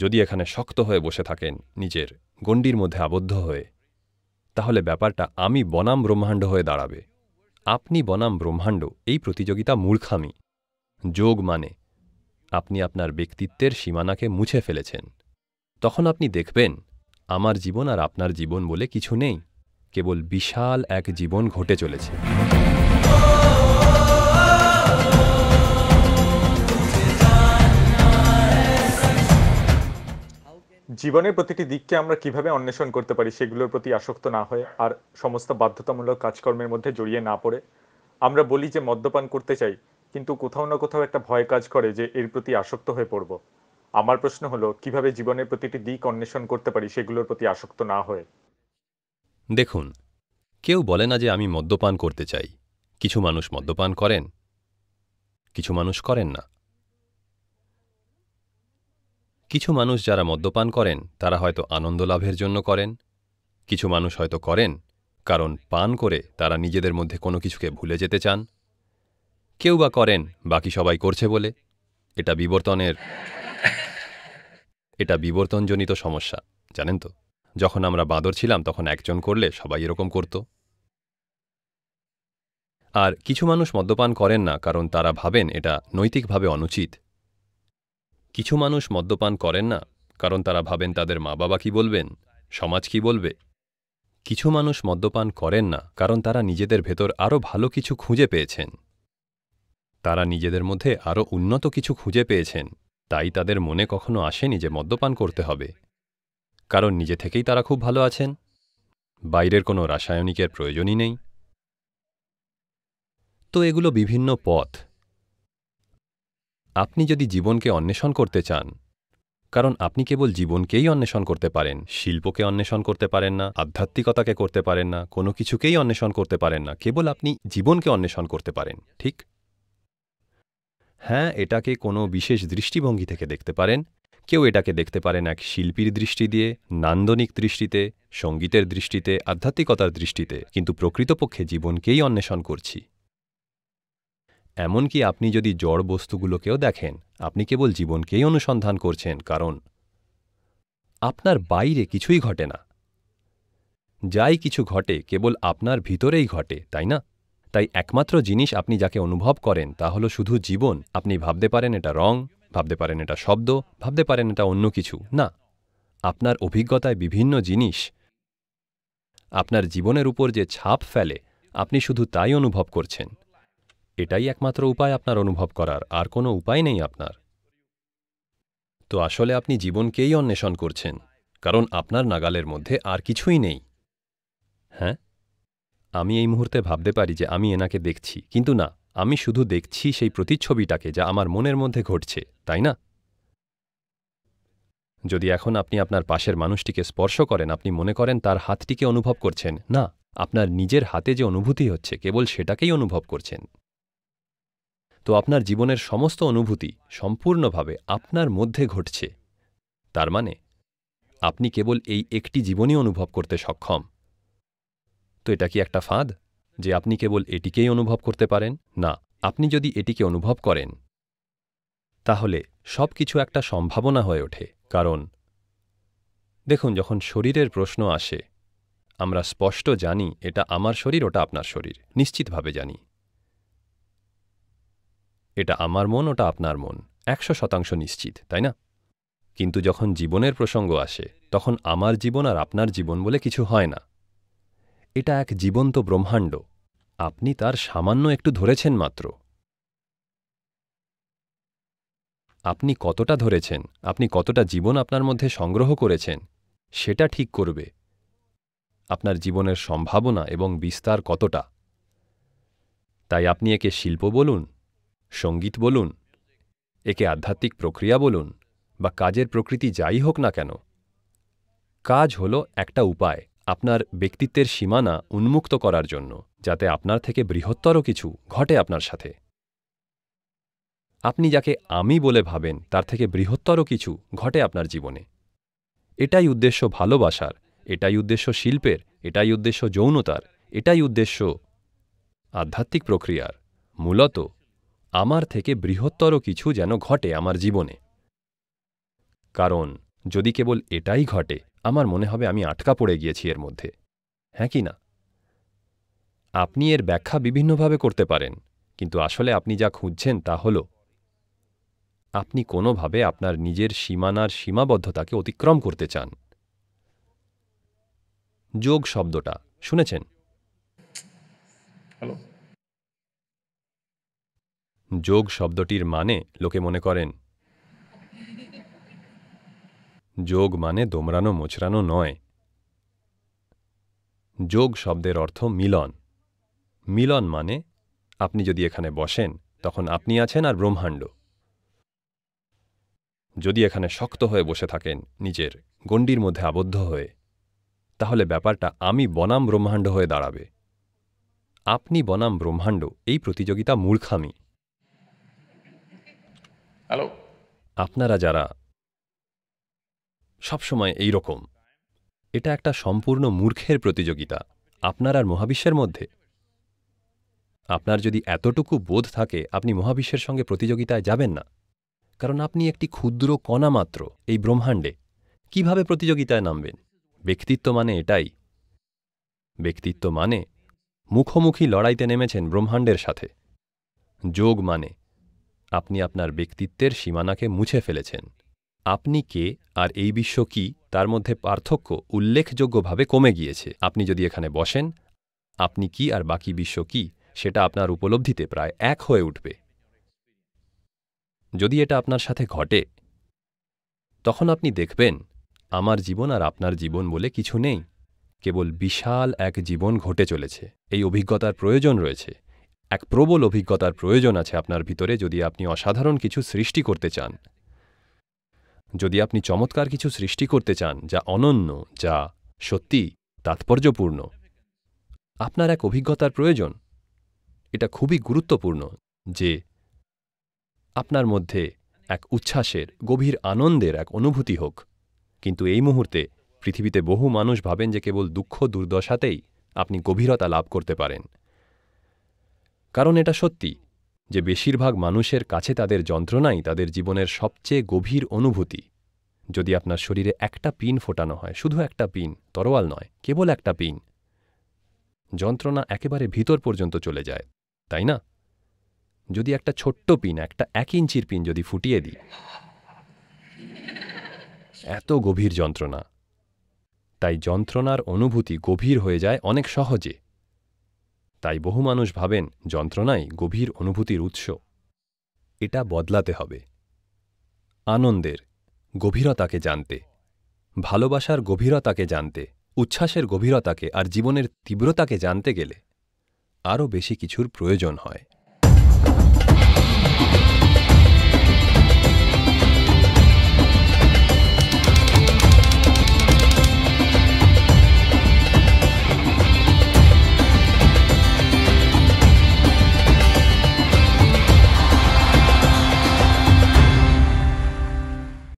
যদি এখানে শক্ত হয়ে বসে থাকেন নিজের গণ্ডির মধ্যে আবদ্ধ হয়ে তাহলে ব্যাপারটা আমি বনাম ব্রহ্মাণ্ড হয়ে দাঁড়াবে আপনি বনাম ব্রহ্মাণ্ড এই প্রতিযোগিতা মূর্খামি যোগ মানে আপনি আপনার ব্যক্তিত্বের সীমানাকে মুছে ফেলেছেন তখন আপনি দেখবেন আমার জীবন আর আপনার জীবন বলে কিছু নেই কেবল বিশাল এক জীবন ঘটে চলেছে জীবনের প্রতিটি দিককে আমরা কিভাবে অন্বেষণ করতে পারি সেগুলোর প্রতি আসক্ত না হয়ে আর সমস্ত বাধ্যতামূলক কাজকর্মের মধ্যে জড়িয়ে না পড়ে আমরা বলি যে মদ্যপান করতে চাই কিন্তু কোথাও না কোথাও একটা ভয় কাজ করে যে এর প্রতি আসক্ত হয়ে পড়ব আমার প্রশ্ন হলো কিভাবে জীবনের প্রতিটি দিক অন্বেষণ করতে পারি সেগুলোর প্রতি আসক্ত না হয়ে দেখুন কেউ বলে না যে আমি মদ্যপান করতে চাই কিছু মানুষ মদ্যপান করেন কিছু মানুষ করেন না কিছু মানুষ যারা মদ্যপান করেন তারা হয়তো আনন্দ লাভের জন্য করেন কিছু মানুষ হয়তো করেন কারণ পান করে তারা নিজেদের মধ্যে কোনো কিছুকে ভুলে যেতে চান কেউ বা করেন বাকি সবাই করছে বলে এটা বিবর্তনের এটা বিবর্তনজনিত সমস্যা জানেন তো যখন আমরা বাঁদর ছিলাম তখন একজন করলে সবাই এরকম করত আর কিছু মানুষ মদ্যপান করেন না কারণ তারা ভাবেন এটা নৈতিকভাবে অনুচিত কিছু মানুষ মদ্যপান করেন না কারণ তারা ভাবেন তাদের মা বাবা কি বলবেন সমাজ কি বলবে কিছু মানুষ মদ্যপান করেন না কারণ তারা নিজেদের ভেতর আরও ভালো কিছু খুঁজে পেয়েছেন তারা নিজেদের মধ্যে আরও উন্নত কিছু খুঁজে পেয়েছেন তাই তাদের মনে কখনো আসেনি যে মদ্যপান করতে হবে কারণ নিজে থেকেই তারা খুব ভালো আছেন বাইরের কোনো রাসায়নিকের প্রয়োজনই নেই তো এগুলো বিভিন্ন পথ আপনি যদি জীবনকে অন্বেষণ করতে চান কারণ আপনি কেবল জীবনকেই অন্বেষণ করতে পারেন শিল্পকে অন্বেষণ করতে পারেন না আধ্যাত্মিকতাকে করতে পারেন না কোনো কিছুকেই অন্বেষণ করতে পারেন না কেবল আপনি জীবনকে অন্বেষণ করতে পারেন ঠিক হ্যাঁ এটাকে কোনো বিশেষ দৃষ্টিভঙ্গি থেকে দেখতে পারেন কেউ এটাকে দেখতে পারেন এক শিল্পীর দৃষ্টি দিয়ে নান্দনিক দৃষ্টিতে সঙ্গীতের দৃষ্টিতে আধ্যাত্মিকতার দৃষ্টিতে কিন্তু প্রকৃতপক্ষে জীবনকেই অন্বেষণ করছি এমনকি আপনি যদি জড় বস্তুগুলোকেও দেখেন আপনি কেবল জীবনকেই অনুসন্ধান করছেন কারণ আপনার বাইরে কিছুই ঘটে না যাই কিছু ঘটে কেবল আপনার ভিতরেই ঘটে তাই না তাই একমাত্র জিনিস আপনি যাকে অনুভব করেন তা হল শুধু জীবন আপনি ভাবতে পারেন এটা রং ভাবতে পারেন এটা শব্দ ভাবতে পারেন এটা অন্য কিছু না আপনার অভিজ্ঞতায় বিভিন্ন জিনিস আপনার জীবনের উপর যে ছাপ ফেলে আপনি শুধু তাই অনুভব করছেন এটাই একমাত্র উপায় আপনার অনুভব করার আর কোনো উপায় নেই আপনার তো আসলে আপনি জীবনকেই অন্বেষণ করছেন কারণ আপনার নাগালের মধ্যে আর কিছুই নেই হ্যাঁ আমি এই মুহূর্তে ভাবতে পারি যে আমি এনাকে দেখছি কিন্তু না আমি শুধু দেখছি সেই প্রতিচ্ছবিটাকে যা আমার মনের মধ্যে ঘটছে তাই না যদি এখন আপনি আপনার পাশের মানুষটিকে স্পর্শ করেন আপনি মনে করেন তার হাতটিকে অনুভব করছেন না আপনার নিজের হাতে যে অনুভূতি হচ্ছে কেবল সেটাকেই অনুভব করছেন তো আপনার জীবনের সমস্ত অনুভূতি সম্পূর্ণভাবে আপনার মধ্যে ঘটছে তার মানে আপনি কেবল এই একটি জীবনই অনুভব করতে সক্ষম তো এটা কি একটা ফাঁদ যে আপনি কেবল এটিকেই অনুভব করতে পারেন না আপনি যদি এটিকে অনুভব করেন তাহলে সব কিছু একটা সম্ভাবনা হয়ে ওঠে কারণ দেখুন যখন শরীরের প্রশ্ন আসে আমরা স্পষ্ট জানি এটা আমার শরীর ওটা আপনার শরীর নিশ্চিতভাবে জানি এটা আমার মন ওটা আপনার মন একশো শতাংশ নিশ্চিত তাই না কিন্তু যখন জীবনের প্রসঙ্গ আসে তখন আমার জীবন আর আপনার জীবন বলে কিছু হয় না এটা এক জীবন্ত ব্রহ্মাণ্ড আপনি তার সামান্য একটু ধরেছেন মাত্র আপনি কতটা ধরেছেন আপনি কতটা জীবন আপনার মধ্যে সংগ্রহ করেছেন সেটা ঠিক করবে আপনার জীবনের সম্ভাবনা এবং বিস্তার কতটা তাই আপনি একে শিল্প বলুন সঙ্গীত বলুন একে আধ্যাত্মিক প্রক্রিয়া বলুন বা কাজের প্রকৃতি যাই হোক না কেন কাজ হলো একটা উপায় আপনার ব্যক্তিত্বের সীমানা উন্মুক্ত করার জন্য যাতে আপনার থেকে বৃহত্তর কিছু ঘটে আপনার সাথে আপনি যাকে আমি বলে ভাবেন তার থেকে বৃহত্তর কিছু ঘটে আপনার জীবনে এটাই উদ্দেশ্য ভালোবাসার এটাই উদ্দেশ্য শিল্পের এটাই উদ্দেশ্য যৌনতার এটাই উদ্দেশ্য আধ্যাত্মিক প্রক্রিয়ার মূলত আমার থেকে বৃহত্তর কিছু যেন ঘটে আমার জীবনে কারণ যদি কেবল এটাই ঘটে আমার মনে হবে আমি আটকা পড়ে গিয়েছি এর মধ্যে হ্যাঁ কি না আপনি এর ব্যাখ্যা বিভিন্নভাবে করতে পারেন কিন্তু আসলে আপনি যা খুঁজছেন তা হল আপনি কোনোভাবে আপনার নিজের সীমানার সীমাবদ্ধতাকে অতিক্রম করতে চান যোগ শব্দটা শুনেছেন যোগ শব্দটির মানে লোকে মনে করেন যোগ মানে দোমরানো মোছরানো নয় যোগ শব্দের অর্থ মিলন মিলন মানে আপনি যদি এখানে বসেন তখন আপনি আছেন আর ব্রহ্মাণ্ড যদি এখানে শক্ত হয়ে বসে থাকেন নিজের গণ্ডির মধ্যে আবদ্ধ হয়ে তাহলে ব্যাপারটা আমি বনাম ব্রহ্মাণ্ড হয়ে দাঁড়াবে আপনি বনাম ব্রহ্মাণ্ড এই প্রতিযোগিতা মূর্খামি হ্যালো আপনারা যারা সবসময় এই রকম এটা একটা সম্পূর্ণ মূর্খের প্রতিযোগিতা আপনার আর মহাবিশ্বের মধ্যে আপনার যদি এতটুকু বোধ থাকে আপনি মহাবিশ্বের সঙ্গে প্রতিযোগিতায় যাবেন না কারণ আপনি একটি ক্ষুদ্র কণা মাত্র এই ব্রহ্মাণ্ডে কিভাবে প্রতিযোগিতায় নামবেন ব্যক্তিত্ব মানে এটাই ব্যক্তিত্ব মানে মুখোমুখি লড়াইতে নেমেছেন ব্রহ্মাণ্ডের সাথে যোগ মানে আপনি আপনার ব্যক্তিত্বের সীমানাকে মুছে ফেলেছেন আপনি কে আর এই বিশ্ব কি তার মধ্যে পার্থক্য উল্লেখযোগ্যভাবে কমে গিয়েছে আপনি যদি এখানে বসেন আপনি কি আর বাকি বিশ্ব কি সেটা আপনার উপলব্ধিতে প্রায় এক হয়ে উঠবে যদি এটা আপনার সাথে ঘটে তখন আপনি দেখবেন আমার জীবন আর আপনার জীবন বলে কিছু নেই কেবল বিশাল এক জীবন ঘটে চলেছে এই অভিজ্ঞতার প্রয়োজন রয়েছে এক প্রবল অভিজ্ঞতার প্রয়োজন আছে আপনার ভিতরে যদি আপনি অসাধারণ কিছু সৃষ্টি করতে চান যদি আপনি চমৎকার কিছু সৃষ্টি করতে চান যা অনন্য যা সত্যি তাৎপর্যপূর্ণ আপনার এক অভিজ্ঞতার প্রয়োজন এটা খুবই গুরুত্বপূর্ণ যে আপনার মধ্যে এক উচ্ছ্বাসের গভীর আনন্দের এক অনুভূতি হোক কিন্তু এই মুহূর্তে পৃথিবীতে বহু মানুষ ভাবেন যে কেবল দুঃখ দুর্দশাতেই আপনি গভীরতা লাভ করতে পারেন কারণ এটা সত্যি যে বেশিরভাগ মানুষের কাছে তাদের যন্ত্রণাই তাদের জীবনের সবচেয়ে গভীর অনুভূতি যদি আপনার শরীরে একটা পিন ফোটানো হয় শুধু একটা পিন তরোয়াল নয় কেবল একটা পিন যন্ত্রণা একেবারে ভিতর পর্যন্ত চলে যায় তাই না যদি একটা ছোট্ট পিন একটা এক ইঞ্চির পিন যদি ফুটিয়ে দিই এত গভীর যন্ত্রণা তাই যন্ত্রণার অনুভূতি গভীর হয়ে যায় অনেক সহজে তাই বহু মানুষ ভাবেন যন্ত্রণাই গভীর অনুভূতির উৎস এটা বদলাতে হবে আনন্দের গভীরতাকে জানতে ভালোবাসার গভীরতাকে জানতে উচ্ছ্বাসের গভীরতাকে আর জীবনের তীব্রতাকে জানতে গেলে আরও বেশি কিছুর প্রয়োজন হয়